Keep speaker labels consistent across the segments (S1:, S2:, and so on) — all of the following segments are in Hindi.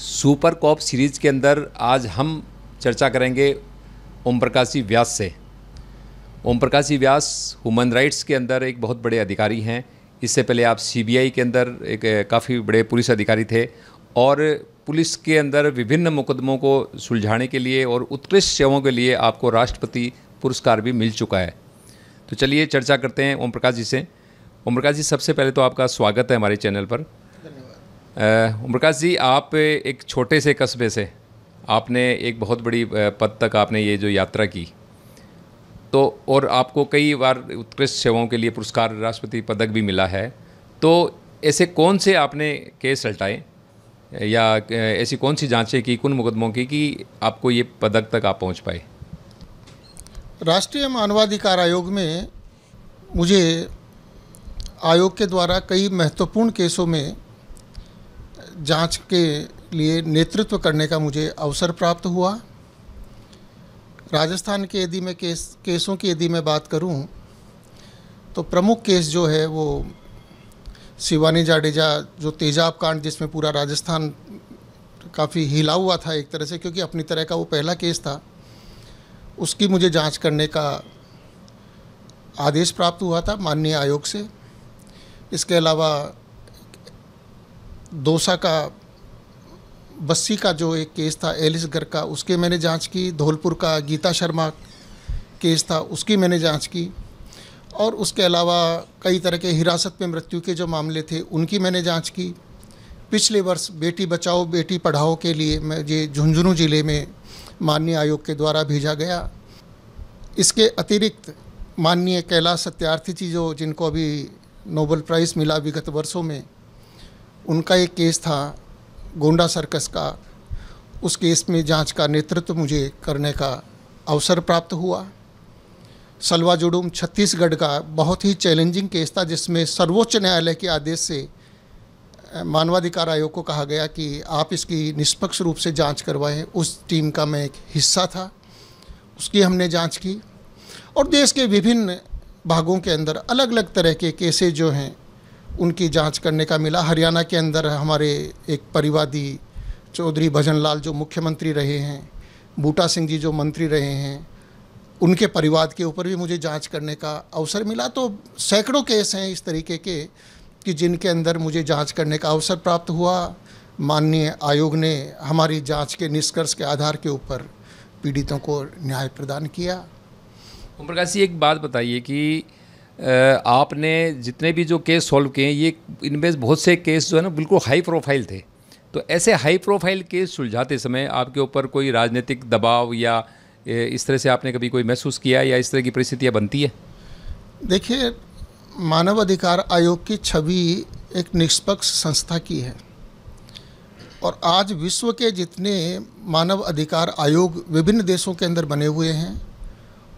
S1: सुपर कॉप सीरीज़ के अंदर आज हम चर्चा करेंगे ओम प्रकाशी व्यास से ओम प्रकाशी व्यास ह्यूमन राइट्स के अंदर एक बहुत बड़े अधिकारी हैं इससे पहले आप सीबीआई के अंदर एक काफ़ी बड़े पुलिस अधिकारी थे और पुलिस के अंदर विभिन्न मुकदमों को सुलझाने के लिए और उत्कृष्ट सेवाओं के लिए आपको राष्ट्रपति पुरस्कार भी मिल चुका है तो चलिए चर्चा करते हैं ओम प्रकाश जी से ओम प्रकाश जी सबसे पहले तो आपका स्वागत है हमारे चैनल पर उम्रकाश जी आप एक छोटे से कस्बे से आपने एक बहुत बड़ी पद तक आपने ये जो यात्रा की तो और आपको कई बार उत्कृष्ट सेवाओं के लिए पुरस्कार राष्ट्रपति पदक भी मिला है तो ऐसे कौन से आपने केस सल्टाए या ऐसी कौन सी जांचें की कौन मुकदमों की कि आपको ये पदक तक आप पहुंच पाए
S2: राष्ट्रीय मानवाधिकार आयोग में मुझे आयोग के द्वारा कई महत्वपूर्ण केसों में जांच के लिए नेतृत्व करने का मुझे अवसर प्राप्त हुआ राजस्थान के यदि मैं केस केसों की यदि मैं बात करूं तो प्रमुख केस जो है वो शिवानी जाडेजा जो तेजाब कांड जिसमें पूरा राजस्थान काफ़ी हिला हुआ था एक तरह से क्योंकि अपनी तरह का वो पहला केस था उसकी मुझे जांच करने का आदेश प्राप्त हुआ था माननीय आयोग से इसके अलावा दोसा का बस्सी का जो एक केस था एलिसगढ़ का उसके मैंने जांच की धौलपुर का गीता शर्मा केस था उसकी मैंने जांच की और उसके अलावा कई तरह के हिरासत में मृत्यु के जो मामले थे उनकी मैंने जांच की पिछले वर्ष बेटी बचाओ बेटी पढ़ाओ के लिए मैं ये झुंझुनू ज़िले में माननीय आयोग के द्वारा भेजा गया इसके अतिरिक्त माननीय कैलाश सत्यार्थी जी जो जिनको अभी नोबल प्राइज़ मिला विगत वर्षों में उनका एक केस था गोंडा सर्कस का उस केस में जांच का नेतृत्व मुझे करने का अवसर प्राप्त हुआ सलवा जुड़ूम छत्तीसगढ़ का बहुत ही चैलेंजिंग केस था जिसमें सर्वोच्च न्यायालय के आदेश से मानवाधिकार आयोग को कहा गया कि आप इसकी निष्पक्ष रूप से जांच करवाएं उस टीम का मैं एक हिस्सा था उसकी हमने जांच की और देश के विभिन्न भागों के अंदर अलग अलग तरह के केसेज जो हैं उनकी जांच करने का मिला हरियाणा के अंदर हमारे एक परिवादी चौधरी भजन लाल जो मुख्यमंत्री रहे हैं बूटा सिंह जी जो मंत्री रहे हैं उनके परिवार के ऊपर भी मुझे जांच करने का अवसर मिला तो सैकड़ों केस हैं इस तरीके के कि जिनके अंदर मुझे जांच करने का अवसर प्राप्त हुआ माननीय आयोग ने हमारी जांच के निष्कर्ष के आधार के ऊपर पीड़ितों को न्याय प्रदान किया
S1: ओम प्रकाश जी एक बात बताइए कि आपने जितने भी जो केस सॉल्व किए ये इनमें बहुत से केस जो है ना बिल्कुल हाई प्रोफाइल थे तो ऐसे हाई प्रोफाइल केस सुलझाते समय आपके ऊपर कोई राजनीतिक दबाव या इस तरह से आपने कभी कोई महसूस किया या इस तरह की परिस्थितियाँ बनती है
S2: देखिए मानव अधिकार आयोग की छवि एक निष्पक्ष संस्था की है और आज विश्व के जितने मानव अधिकार आयोग विभिन्न देशों के अंदर बने हुए हैं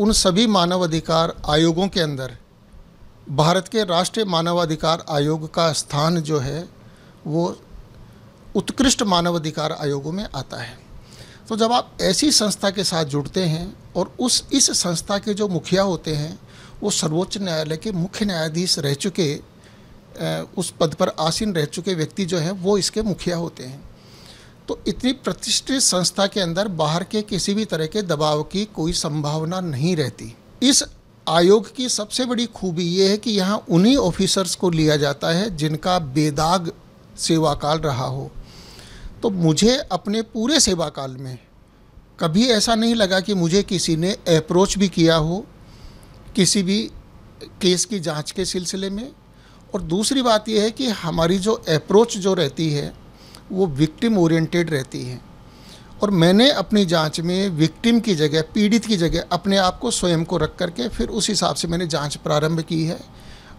S2: उन सभी मानव अधिकार आयोगों के अंदर भारत के राष्ट्रीय मानवाधिकार आयोग का स्थान जो है वो उत्कृष्ट मानवाधिकार आयोगों में आता है तो जब आप ऐसी संस्था के साथ जुड़ते हैं और उस इस संस्था के जो मुखिया होते हैं वो सर्वोच्च न्यायालय के मुख्य न्यायाधीश रह चुके उस पद पर आसीन रह चुके व्यक्ति जो हैं वो इसके मुखिया होते हैं तो इतनी प्रतिष्ठित संस्था के अंदर बाहर के किसी भी तरह के दबाव की कोई संभावना नहीं रहती इस आयोग की सबसे बड़ी खूबी ये है कि यहाँ उन्हीं ऑफिसर्स को लिया जाता है जिनका बेदाग सेवाकाल रहा हो तो मुझे अपने पूरे सेवाकाल में कभी ऐसा नहीं लगा कि मुझे किसी ने अप्रोच भी किया हो किसी भी केस की जांच के सिलसिले में और दूसरी बात यह है कि हमारी जो अप्रोच जो रहती है वो विक्टिम ओरिएंटेड रहती है और मैंने अपनी जांच में विक्टिम की जगह पीड़ित की जगह अपने आप को स्वयं को रख करके फिर उस हिसाब से मैंने जांच प्रारंभ की है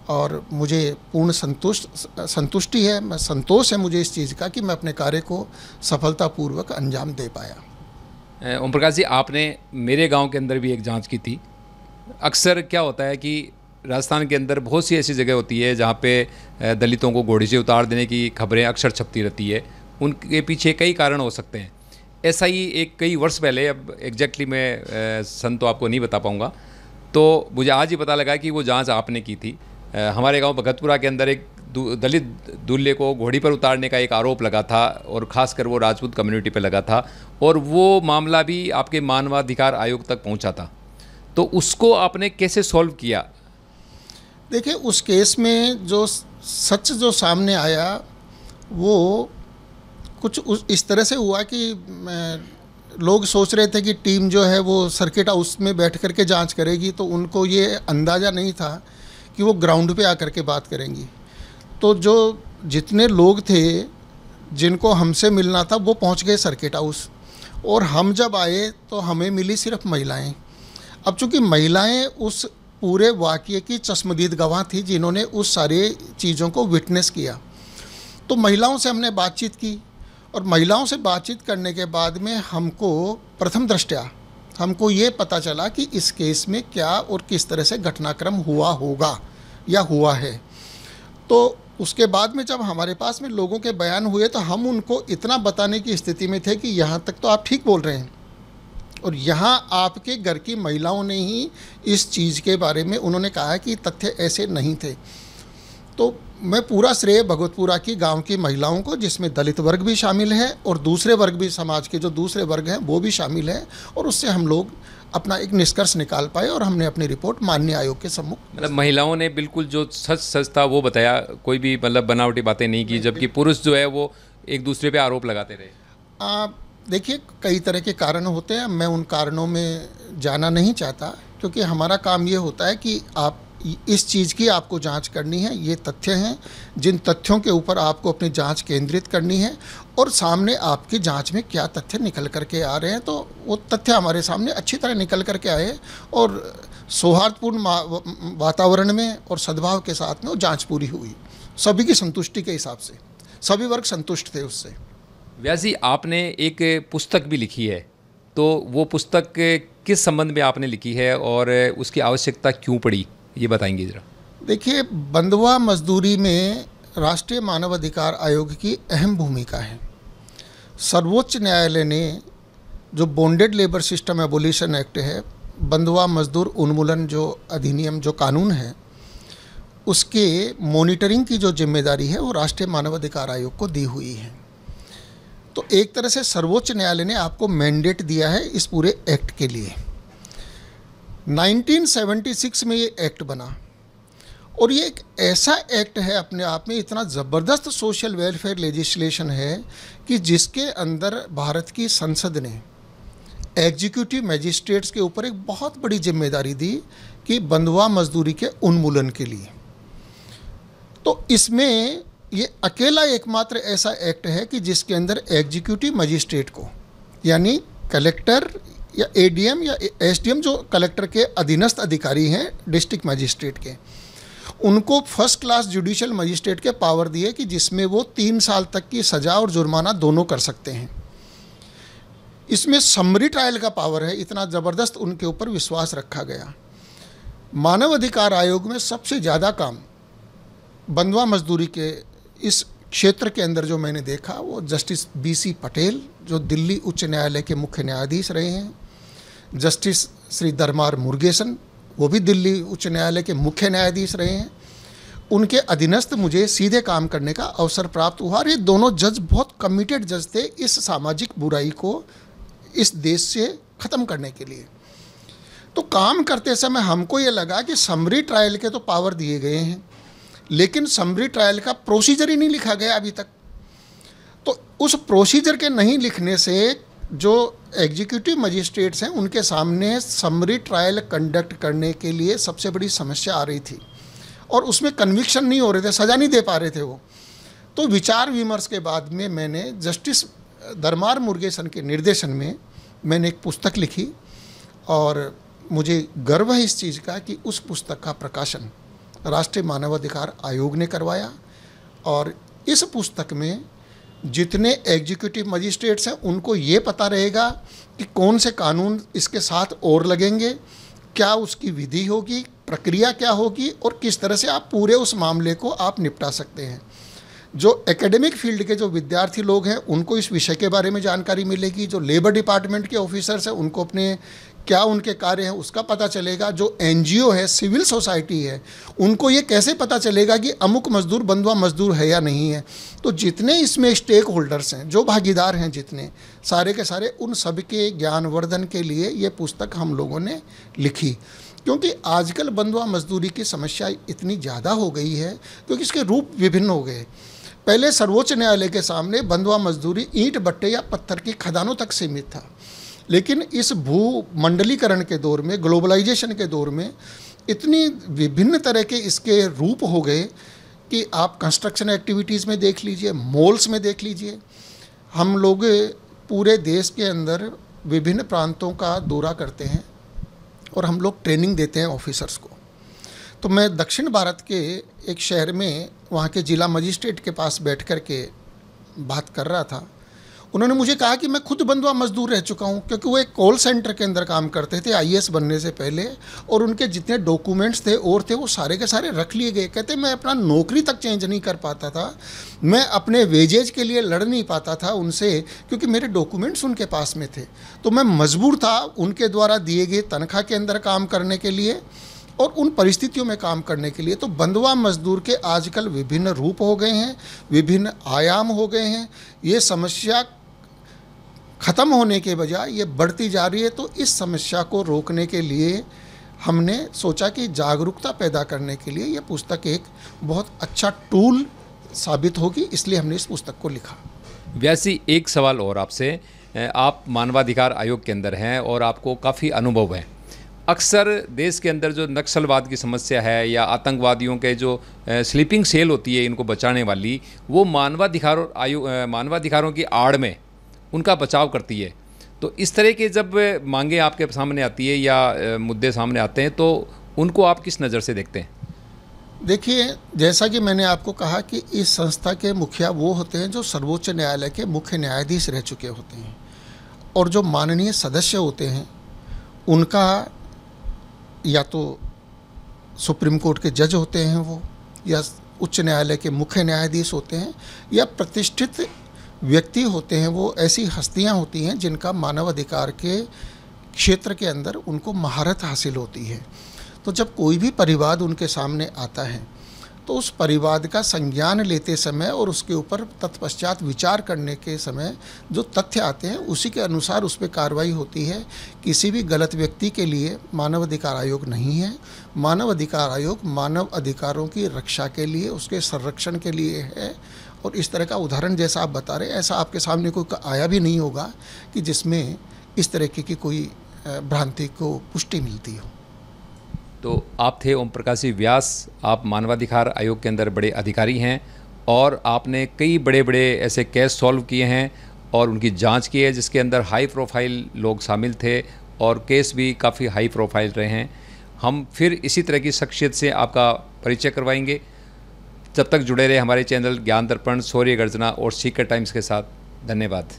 S2: और मुझे पूर्ण संतुष्ट संतुष्टि है मैं संतोष है मुझे इस चीज़ का कि मैं अपने कार्य को सफलतापूर्वक अंजाम दे पाया
S1: ओम प्रकाश जी आपने मेरे गांव के अंदर भी एक जांच की थी अक्सर क्या होता है कि राजस्थान के अंदर बहुत सी ऐसी जगह होती है जहाँ पे दलितों को घोड़ी से उतार देने की खबरें अक्सर छपती रहती है उनके पीछे कई कारण हो सकते हैं ऐसा ही एक कई वर्ष पहले अब एग्जैक्टली मैं सन तो आपको नहीं बता पाऊँगा तो मुझे आज ही पता लगा कि वो जाँच आपने की थी हमारे गांव भगतपुरा के अंदर एक दलित दूल्हे को घोड़ी पर उतारने का एक आरोप लगा था और ख़ासकर वो राजपूत कम्युनिटी पर लगा था और वो मामला भी आपके मानवाधिकार आयोग तक पहुंचा था तो उसको आपने कैसे सॉल्व किया देखिए उस केस
S2: में जो सच जो सामने आया वो कुछ उस इस तरह से हुआ कि लोग सोच रहे थे कि टीम जो है वो सर्किट हाउस में बैठ कर के जाँच करेगी तो उनको ये अंदाज़ा नहीं था कि वो ग्राउंड पे आकर के बात करेंगी तो जो जितने लोग थे जिनको हमसे मिलना था वो पहुंच गए सर्किट हाउस और हम जब आए तो हमें मिली सिर्फ महिलाएं अब चूंकि महिलाएं उस पूरे वाक्य की चश्मदीद गवाह थी जिन्होंने उस सारे चीज़ों को विटनेस किया तो महिलाओं से हमने बातचीत की और महिलाओं से बातचीत करने के बाद में हमको प्रथम दृष्टया हमको ये पता चला कि इस केस में क्या और किस तरह से घटनाक्रम हुआ होगा या हुआ है तो उसके बाद में जब हमारे पास में लोगों के बयान हुए तो हम उनको इतना बताने की स्थिति में थे कि यहाँ तक तो आप ठीक बोल रहे हैं और यहाँ आपके घर की महिलाओं ने ही इस चीज़ के बारे में उन्होंने कहा कि तथ्य ऐसे नहीं थे तो मैं पूरा श्रेय भगवतपुरा की गांव की महिलाओं को जिसमें दलित वर्ग भी शामिल है और दूसरे वर्ग भी समाज के जो दूसरे वर्ग हैं वो भी शामिल हैं और उससे हम लोग अपना एक निष्कर्ष निकाल पाए और हमने अपनी रिपोर्ट माननीय आयोग के सम्मुख
S1: मतलब महिलाओं ने बिल्कुल जो सच सच था वो बताया कोई भी मतलब बनावटी बातें नहीं की जबकि पुरुष जो है वो एक दूसरे पर आरोप लगाते रहे
S2: आप देखिए कई तरह के कारण होते हैं मैं उन कारणों में जाना नहीं चाहता क्योंकि हमारा काम ये होता है कि आप इस चीज़ की आपको जांच करनी है ये तथ्य हैं जिन तथ्यों के ऊपर आपको अपनी जांच केंद्रित करनी है और सामने आपकी जांच में क्या तथ्य निकल करके आ रहे हैं तो वो तथ्य हमारे सामने अच्छी तरह निकल करके आए और सौहार्दपूर्ण वातावरण में और सद्भाव के साथ में वो जाँच पूरी हुई सभी की संतुष्टि के हिसाब से सभी वर्ग संतुष्ट थे उससे
S1: व्यास आपने एक पुस्तक भी लिखी है तो वो पुस्तक किस संबंध में आपने लिखी है और उसकी आवश्यकता क्यों पड़ी ये बताएंगे ज़रा
S2: देखिए बंधवा मजदूरी में राष्ट्रीय मानवाधिकार आयोग की अहम भूमिका है सर्वोच्च न्यायालय ने जो bonded labour system abolition act है बंधवा मजदूर उन्मूलन जो अधिनियम जो कानून है उसके मॉनिटरिंग की जो जिम्मेदारी है वो राष्ट्रीय मानवाधिकार आयोग को दी हुई है तो एक तरह से सर्वोच्च न्यायालय ने आपको मैंडेट दिया है इस पूरे एक्ट के लिए 1976 में ये एक्ट बना और ये एक ऐसा एक्ट है अपने आप में इतना ज़बरदस्त सोशल वेलफेयर लेजिस्लेशन है कि जिसके अंदर भारत की संसद ने एग्जीक्यूटिव मजिस्ट्रेट्स के ऊपर एक बहुत बड़ी जिम्मेदारी दी कि बंधुआ मजदूरी के उन्मूलन के लिए तो इसमें ये अकेला एकमात्र ऐसा एक्ट है कि जिसके अंदर एग्जीक्यूटिव मजिस्ट्रेट को यानी कलेक्टर या एडीएम या एसडीएम जो कलेक्टर के अधीनस्थ अधिकारी हैं डिस्ट्रिक्ट मजिस्ट्रेट के उनको फर्स्ट क्लास जुडिशल मजिस्ट्रेट के पावर दिए कि जिसमें वो तीन साल तक की सज़ा और जुर्माना दोनों कर सकते हैं इसमें समरी ट्रायल का पावर है इतना ज़बरदस्त उनके ऊपर विश्वास रखा गया मानव अधिकार आयोग में सबसे ज़्यादा काम बंधवा मजदूरी के इस क्षेत्र के अंदर जो मैंने देखा वो जस्टिस बीसी पटेल जो दिल्ली उच्च न्यायालय के मुख्य न्यायाधीश रहे हैं जस्टिस श्री दरमार मुर्गेसन वो भी दिल्ली उच्च न्यायालय के मुख्य न्यायाधीश रहे हैं उनके अधीनस्थ मुझे सीधे काम करने का अवसर प्राप्त हुआ और ये दोनों जज बहुत कमिटेड जज थे इस सामाजिक बुराई को इस देश से ख़त्म करने के लिए तो काम करते समय हमको ये लगा कि समरी ट्रायल के तो पावर दिए गए हैं लेकिन समरी ट्रायल का प्रोसीजर ही नहीं लिखा गया अभी तक तो उस प्रोसीजर के नहीं लिखने से जो एग्जीक्यूटिव मजिस्ट्रेट्स हैं उनके सामने समरी ट्रायल कंडक्ट करने के लिए सबसे बड़ी समस्या आ रही थी और उसमें कन्विक्शन नहीं हो रहे थे सज़ा नहीं दे पा रहे थे वो तो विचार विमर्श के बाद में मैंने जस्टिस दरमार मुर्गेशन के निर्देशन में मैंने एक पुस्तक लिखी और मुझे गर्व है इस चीज़ का कि उस पुस्तक का प्रकाशन राष्ट्रीय मानवाधिकार आयोग ने करवाया और इस पुस्तक में जितने एग्जीक्यूटिव मजिस्ट्रेट्स हैं उनको ये पता रहेगा कि कौन से कानून इसके साथ और लगेंगे क्या उसकी विधि होगी प्रक्रिया क्या होगी और किस तरह से आप पूरे उस मामले को आप निपटा सकते हैं जो एकेडमिक फील्ड के जो विद्यार्थी लोग हैं उनको इस विषय के बारे में जानकारी मिलेगी जो लेबर डिपार्टमेंट के ऑफिसर्स हैं उनको अपने क्या उनके कार्य हैं उसका पता चलेगा जो एन है सिविल सोसाइटी है उनको ये कैसे पता चलेगा कि अमुक मजदूर बंधुआ मजदूर है या नहीं है तो जितने इसमें स्टेक होल्डर्स हैं जो भागीदार हैं जितने सारे के सारे उन सब के ज्ञानवर्धन के लिए ये पुस्तक हम लोगों ने लिखी क्योंकि आजकल बंधुआ मजदूरी की समस्या इतनी ज़्यादा हो गई है क्योंकि इसके रूप विभिन्न हो गए पहले सर्वोच्च न्यायालय के सामने बंधुआ मजदूरी ईंट बट्टे या पत्थर की खदानों तक सीमित था लेकिन इस भूमंडलीकरण के दौर में ग्लोबलाइजेशन के दौर में इतनी विभिन्न तरह के इसके रूप हो गए कि आप कंस्ट्रक्शन एक्टिविटीज़ में देख लीजिए मॉल्स में देख लीजिए हम लोग पूरे देश के अंदर विभिन्न प्रांतों का दौरा करते हैं और हम लोग ट्रेनिंग देते हैं ऑफिसर्स को तो मैं दक्षिण भारत के एक शहर में वहाँ के ज़िला मजिस्ट्रेट के पास बैठ कर के बात कर रहा था उन्होंने मुझे कहा कि मैं खुद बंधुआ मजदूर रह चुका हूँ क्योंकि वो एक कॉल सेंटर के अंदर काम करते थे आई बनने से पहले और उनके जितने डॉक्यूमेंट्स थे और थे वो सारे के सारे रख लिए गए कहते मैं अपना नौकरी तक चेंज नहीं कर पाता था मैं अपने वेजेज के लिए लड़ नहीं पाता था उनसे क्योंकि मेरे डॉक्यूमेंट्स उनके पास में थे तो मैं मजबूर था उनके द्वारा दिए गए तनख्वाह के अंदर काम करने के लिए और उन परिस्थितियों में काम करने के लिए तो बंधवा मजदूर के आजकल विभिन्न रूप हो गए हैं विभिन्न आयाम हो गए हैं ये समस्या ख़त्म होने के बजाय ये बढ़ती जा रही है तो इस समस्या को रोकने के लिए हमने सोचा कि जागरूकता पैदा करने के लिए ये पुस्तक एक बहुत अच्छा टूल साबित होगी इसलिए हमने इस पुस्तक को लिखा
S1: वैसी एक सवाल और आपसे आप मानवाधिकार आयोग के अंदर हैं और आपको काफ़ी अनुभव है अक्सर देश के अंदर जो नक्सलवाद की समस्या है या आतंकवादियों के जो स्लीपिंग सेल होती है इनको बचाने वाली वो मानवाधिकार आयोग मानवाधिकारों की आड़ में उनका बचाव करती है तो इस तरह के जब मांगे आपके सामने आती है या मुद्दे सामने आते हैं तो उनको आप किस नज़र से देखते हैं देखिए
S2: जैसा कि मैंने आपको कहा कि इस संस्था के मुखिया वो होते हैं जो सर्वोच्च न्यायालय के मुख्य न्यायाधीश रह चुके होते हैं और जो माननीय सदस्य होते हैं उनका या तो सुप्रीम कोर्ट के जज होते हैं वो या उच्च न्यायालय के मुख्य न्यायाधीश होते हैं या प्रतिष्ठित व्यक्ति होते हैं वो ऐसी हस्तियाँ होती हैं जिनका मानवाधिकार के क्षेत्र के अंदर उनको महारत हासिल होती है तो जब कोई भी परिवाद उनके सामने आता है तो उस परिवाद का संज्ञान लेते समय और उसके ऊपर तत्पश्चात विचार करने के समय जो तथ्य आते हैं उसी के अनुसार उस पर कार्रवाई होती है किसी भी गलत व्यक्ति के लिए मानव अधिकार आयोग नहीं है मानव अधिकार आयोग मानव अधिकारों की रक्षा के लिए उसके संरक्षण के लिए है और इस तरह का उदाहरण जैसा आप बता रहे हैं ऐसा आपके सामने कोई आया भी नहीं होगा कि जिसमें इस तरीके की कोई भ्रांति को पुष्टि मिलती हो
S1: तो आप थे ओम प्रकाश जी व्यास आप मानवाधिकार आयोग के अंदर बड़े अधिकारी हैं और आपने कई बड़े बड़े ऐसे केस सॉल्व किए हैं और उनकी जांच की है जिसके अंदर हाई प्रोफाइल लोग शामिल थे और केस भी काफ़ी हाई प्रोफाइल रहे हैं हम फिर इसी तरह की शख्सियत से आपका परिचय करवाएंगे जब तक जुड़े रहे हमारे चैनल ज्ञान दर्पण सौर्य गर्जना और सीकर टाइम्स के साथ धन्यवाद